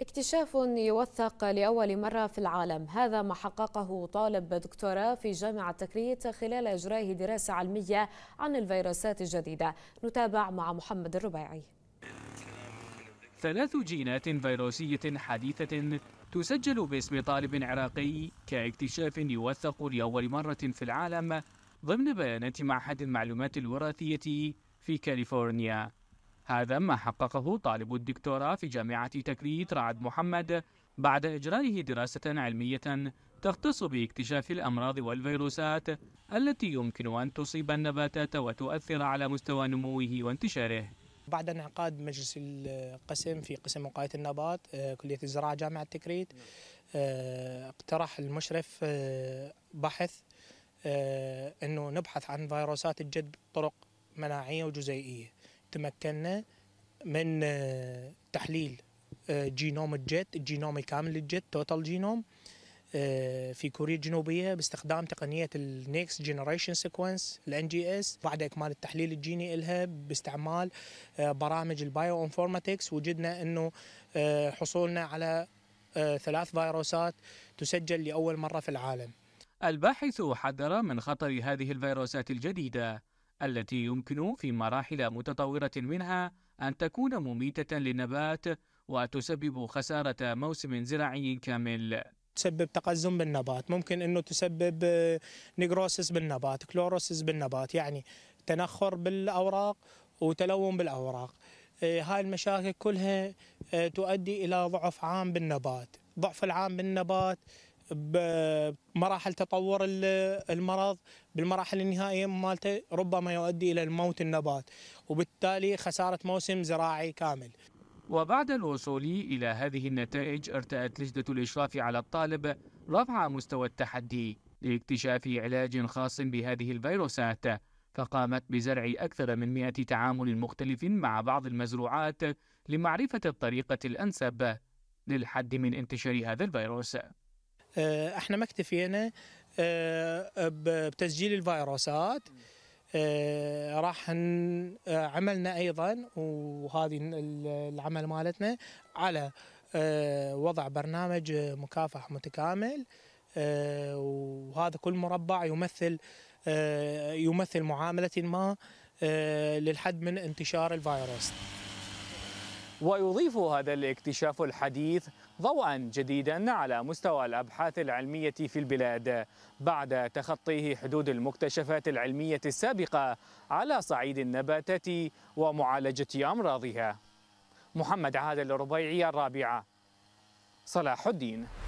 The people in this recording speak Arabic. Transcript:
اكتشاف يوثق لأول مرة في العالم هذا ما حققه طالب دكتوراه في جامعة تكريت خلال إجرائه دراسة علمية عن الفيروسات الجديدة نتابع مع محمد الربيعي ثلاث جينات فيروسية حديثة تسجل باسم طالب عراقي كاكتشاف يوثق لأول مرة في العالم ضمن بيانات معهد المعلومات الوراثية في كاليفورنيا هذا ما حققه طالب الدكتوراه في جامعة تكريت رعد محمد بعد إجرائه دراسة علمية تختص باكتشاف الأمراض والفيروسات التي يمكن أن تصيب النباتات وتؤثر على مستوى نموه وانتشاره بعد انعقاد مجلس القسم في قسم وقاية النبات آه، كلية الزراعة جامعة تكريت آه، اقترح المشرف آه، بحث انه نبحث عن فيروسات الجد بطرق مناعية وجزيئية تمكنا من آه، تحليل آه، جينوم الجيت الجينوم الكامل للجيت توتال آه، جينوم في كوريا الجنوبية باستخدام تقنية النيكست جنريشن سيكونس الان جي اس بعد إكمال التحليل الجيني إلها باستعمال برامج البايو انفورماتكس وجدنا أنه حصولنا على ثلاث فيروسات تسجل لأول مرة في العالم الباحث حذر من خطر هذه الفيروسات الجديدة التي يمكن في مراحل متطورة منها أن تكون مميتة للنبات وتسبب خسارة موسم زراعي كامل. تسبب تقزم بالنبات ممكن انه تسبب آه، نيجروسس بالنبات كلوروسس بالنبات يعني تنخر بالاوراق وتلون بالاوراق آه، هاي المشاكل كلها آه، تؤدي الى ضعف عام بالنبات ضعف العام بالنبات بمراحل تطور المرض بالمراحل النهائيه مالته ربما يؤدي الى الموت النبات وبالتالي خساره موسم زراعي كامل. وبعد الوصول الى هذه النتائج ارتأت لجنه الاشراف على الطالب رفع مستوى التحدي لاكتشاف علاج خاص بهذه الفيروسات فقامت بزرع أكثر من 100 تعامل مختلف مع بعض المزروعات لمعرفة الطريقة الأنسب للحد من انتشار هذا الفيروس آه، احنا ما اكتفينا آه، بتسجيل الفيروسات آه، راح عملنا ايضا وهذه العمل مالتنا على وضع برنامج مكافح متكامل وهذا كل مربع يمثل يمثل معامله ما للحد من انتشار الفيروس ويضيف هذا الاكتشاف الحديث ضوءا جديدا على مستوى الابحاث العلميه في البلاد بعد تخطيه حدود المكتشفات العلميه السابقه على صعيد النباتات ومعالجه امراضها. محمد عادل الربيعي الرابعه صلاح الدين